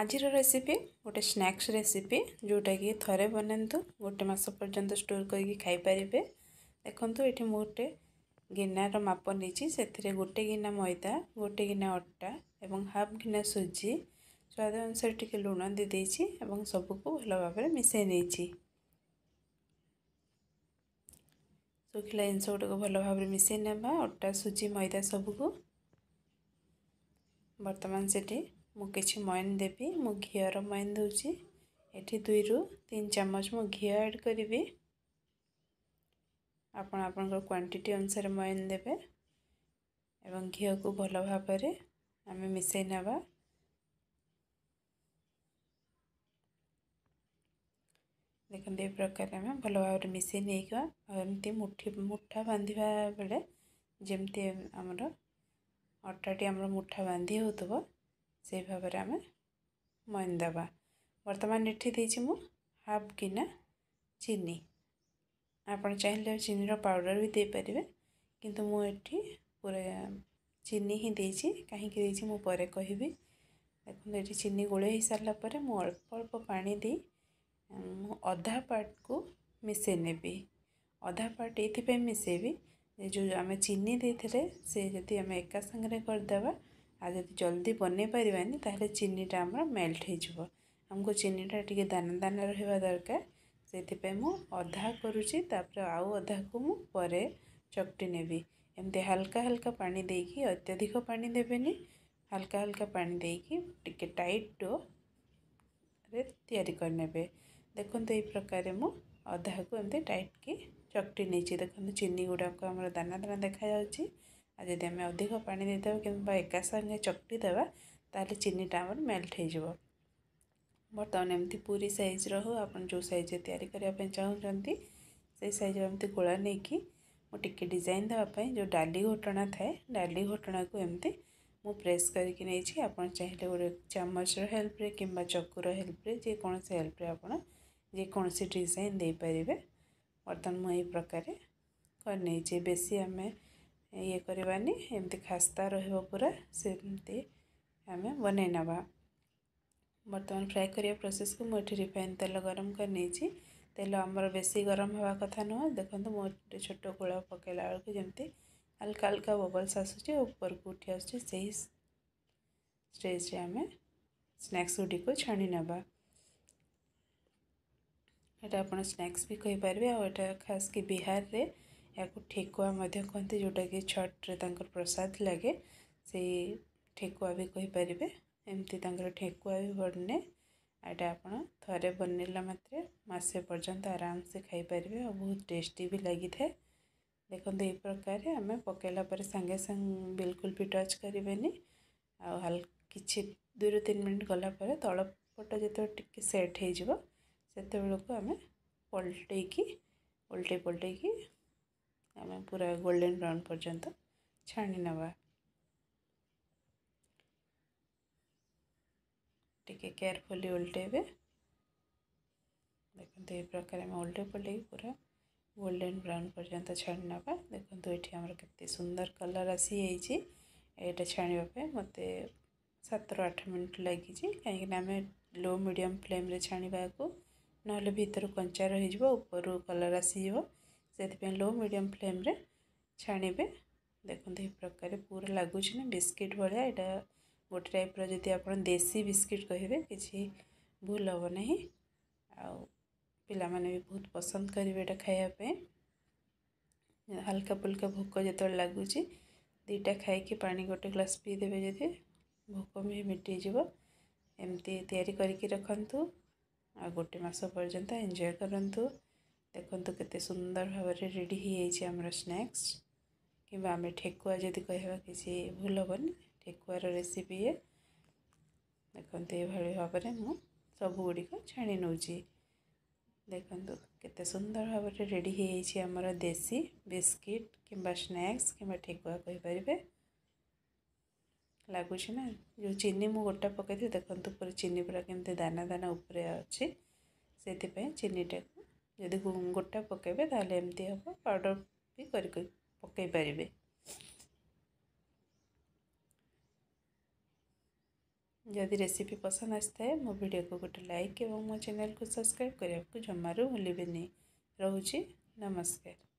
ଆଜିର ରେସିପି ଗୋଟେ snacks recipe ଯେଉଁଟାକି ଥରେ ବନାନ୍ତୁ ଗୋଟେ ମାସ ପର୍ଯ୍ୟନ୍ତ ଷ୍ଟୋର୍ କରିକି ଖାଇପାରିବେ ଦେଖନ୍ତୁ ଏଠି ମୁଁ ଗୋଟେ ଗିନାର ମାପ ନେଇଛି ସେଥିରେ ଗୋଟେ ଗିନା ମଇଦା ଗୋଟେ ଗିନା ଅଟା ଏବଂ ହାଫ୍ ଗିନା ସୁଜି ସ୍ୱାଦ ଅନୁସାରେ ଟିକିଏ ଲୁଣ ଦେଇଦେଇଛି ଏବଂ ସବୁକୁ ଭଲ ଭାବରେ ମିଶାଇ ନେଇଛି ଶୁଖିଲା ଜିନିଷ ଗୁଡ଼ିକ ଭଲ ଭାବରେ ମିଶାଇ ନେବା ଅଟା ସୁଜି ମଇଦା ସବୁକୁ ବର୍ତ୍ତମାନ ସେଠି ମୁଁ କିଛି ମଏନ୍ ଦେବି ମୁଁ ଘିଅର ମଏନ୍ ଦେଉଛି ଏଠି ଦୁଇରୁ ତିନି ଚାମଚ ମୁଁ ଘିଅ ଆଡ଼୍ କରିବି ଆପଣ ଆପଣଙ୍କର କ୍ୱାଣ୍ଟିଟି ଅନୁସାରେ ମଏନ୍ ଦେବେ ଏବଂ ଘିଅକୁ ଭଲ ଭାବରେ ଆମେ ମିଶାଇ ନେବା ଦେଖନ୍ତୁ ଏ ପ୍ରକାର ଆମେ ଭଲ ଭାବରେ ମିଶାଇ ନେଇଯିବା ଆଉ ଏମିତି ମୁଠି ମୁଠା ବାନ୍ଧିବା ବେଳେ ଯେମିତି ଆମର ଅଟାଟି ଆମର ମୁଠା ବାନ୍ଧି ହେଉଥିବ ସେଇ ଭାବରେ ଆମେ ମଇନ ଦେବା ବର୍ତ୍ତମାନ ଏଠି ଦେଇଛି ମୁଁ ହାଫ୍ ଗିନା ଚିନି ଆପଣ ଚାହିଁଲେ ଚିନିର ପାଉଡ଼ର୍ ବି ଦେଇପାରିବେ କିନ୍ତୁ ମୁଁ ଏଠି ପୁରା ଚିନି ହିଁ ଦେଇଛି କାହିଁକି ଦେଇଛି ମୁଁ ପରେ କହିବି ଦେଖନ୍ତୁ ଏଠି ଚିନି ଗୋଳେଇ ହେଇସାରିଲା ପରେ ମୁଁ ଅଳ୍ପ ଅଳ୍ପ ପାଣି ଦେଇ ମୁଁ ଅଧା ପାର୍ଟକୁ ମିଶାଇ ନେବି ଅଧା ପାର୍ଟ ଏଇଥିପାଇଁ ମିଶାଇବି ଯେଉଁ ଆମେ ଚିନି ଦେଇଥିଲେ ସେ ଯଦି ଆମେ ଏକା ସାଙ୍ଗରେ କରିଦେବା ଆଉ ଯଦି ଜଲ୍ଦି ବନେଇ ପାରିବାନି ତାହେଲେ ଚିନିଟା ଆମର ମେଲ୍ଟ ହେଇଯିବ ଆମକୁ ଚିନିଟା ଟିକେ ଦାନା ଦାନା ରହିବା ଦରକାର ସେଥିପାଇଁ ମୁଁ ଅଧା କରୁଛି ତାପରେ ଆଉ ଅଧାକୁ ମୁଁ ପରେ ଚକଟି ନେବି ଏମିତି ହାଲକା ହାଲକା ପାଣି ଦେଇକି ଅତ୍ୟଧିକ ପାଣି ଦେବେନି ହାଲକା ହାଲକା ପାଣି ଦେଇକି ଟିକେ ଟାଇଟ୍ ଡୋରେ ତିଆରି କରିନେବେ ଦେଖନ୍ତୁ ଏହି ପ୍ରକାରେ ମୁଁ ଅଧାକୁ ଏମିତି ଟାଇଟ୍କି ଚକଟି ନେଇଛି ଦେଖନ୍ତୁ ଚିନି ଗୁଡ଼ାକ ଆମର ଦାନା ଦାନା ଦେଖାଯାଉଛି आ जब आम अधिक पा देद कि एका सागे चकटी देवा तेल चीनी टाइम मेल्ट हो बर्तमान एमती पूरी सैज रो आप जो सैज या चाहते से सैज एमती गोला नहीं कि डिजाइन देवाई जो डाली घटना थाए डाली घोटना को एमती मुझ प्रेस करके नहीं चाहिए गोटे चामचर हेल्प कि चकुर हेल्प जेकोसी हेल्प आपकोसी डिजाइन दे पारे बर्तमान मुझे प्रकार कर बेस ये करवानी एमती खास्ता रुरा सेमती आम बन बर्तमान फ्राए कर प्रोसेस को मुझे रिफाइन तेल गरम कर तेल आमर बेस गरम हवा कथा नुह देखते मोटे छोट गोल पकला बेल के जमी हालाका हल्का बबल्स आसर को उठी आस स्टेज आम स्नाक्स गुड़ी को छाणी नवा यहाँ आप स्नाक्स भी कहीपर आटा खास कि बिहार में या ठेकुआ कहते जोटा कि छठ प्रसाद लगे से ठेकुआ भी कहीपर एमती ठेकुआ भी बने यहाँ थे बनला मात्र मसे पर्यटन आराम से खाईपर और बहुत टेस्टी भी लगी था देखते ये प्रकार आम पकला सांगे सांग बिलकुल भी टच करें आल कि दुई रू तीन मिनिट गला तलपट जो सेट होते आम पलटे उल्टे पलटे ଆମେ ପୁରା ଗୋଲ୍ଡେନ୍ ବ୍ରାଉନ୍ ପର୍ଯ୍ୟନ୍ତ ଛାଣି ନେବା ଟିକେ କେୟାରଫୁଲି ଓଲଟେଇବେ ଦେଖନ୍ତୁ ଏହି ପ୍ରକାର ଆମେ ଓଲଟେଇ ପଲେଇକି ପୁରା ଗୋଲ୍ଡେନ୍ ବ୍ରାଉନ୍ ପର୍ଯ୍ୟନ୍ତ ଛାଣି ନେବା ଦେଖନ୍ତୁ ଏଠି ଆମର କେତେ ସୁନ୍ଦର କଲର୍ ଆସିଯାଇଛି ଏଇଟା ଛାଣିବା ପାଇଁ ମୋତେ ସାତରୁ ଆଠ ମିନିଟ୍ ଲାଗିଛି କାହିଁକିନା ଆମେ ଲୋ ମିଡ଼ିୟମ୍ ଫ୍ଲେମ୍ରେ ଛାଣିବାକୁ ନହେଲେ ଭିତରୁ କଞ୍ଚା ରହିଯିବ ଉପରୁ କଲର୍ ଆସିଯିବ से लो मीडियम फ्लेम रे छाणी देखते प्रकार पूरा लगुच बिस्किट भाया ये गोटे टाइप रि आप देसी बिस्किट कहे कि भूल हम ना आने भी बहुत पसंद करेंगे ये खायापी हालाका फुल्का भोक जो लगुच दीटा खाई पा गोटे ग्लास पीदे जो भोक भी मिटिजी एमती या गोटे मस पर्यटन एंजय करूँ ଦେଖନ୍ତୁ କେତେ ସୁନ୍ଦର ଭାବରେ ରେଡ଼ି ହେଇଯାଇଛି ଆମର ସ୍ନାକ୍ସ କିମ୍ବା ଆମେ ଠେକୁଆ ଯଦି କହିବା କିଛି ଭୁଲ ହେବନି ଠେକୁଆର ରେସିପି ଇଏ ଦେଖନ୍ତୁ ଏଭଳି ଭାବରେ ମୁଁ ସବୁଗୁଡ଼ିକ ଛାଣି ନେଉଛି ଦେଖନ୍ତୁ କେତେ ସୁନ୍ଦର ଭାବରେ ରେଡ଼ି ହେଇଯାଇଛି ଆମର ଦେଶୀ ବିସ୍କିଟ୍ କିମ୍ବା ସ୍ନାକ୍ସ କିମ୍ବା ଠେକୁଆ କହିପାରିବେ ଲାଗୁଛି ନା ଯେଉଁ ଚିନି ମୁଁ ଗୋଟା ପକାଇଥିଲି ଦେଖନ୍ତୁ ପୁରା ଚିନି ପୁରା କେମିତି ଦାନା ଦାନା ଉପରେ ଅଛି ସେଥିପାଇଁ ଚିନିଟାକୁ ଯଦି ଗୋଟା ପକାଇବେ ତାହେଲେ ଏମିତି ହେବ ପାଉଡ଼ର ବି କରି ପକାଇ ପାରିବେ ଯଦି ରେସିପି ପସନ୍ଦ ଆସିଥାଏ ମୋ ଭିଡ଼ିଓକୁ ଗୋଟେ ଲାଇକ୍ ଏବଂ ମୋ ଚ୍ୟାନେଲକୁ ସବସ୍କ୍ରାଇବ୍ କରିବାକୁ ଜମାରୁ ଭୁଲିବେନି ରହୁଛି ନମସ୍କାର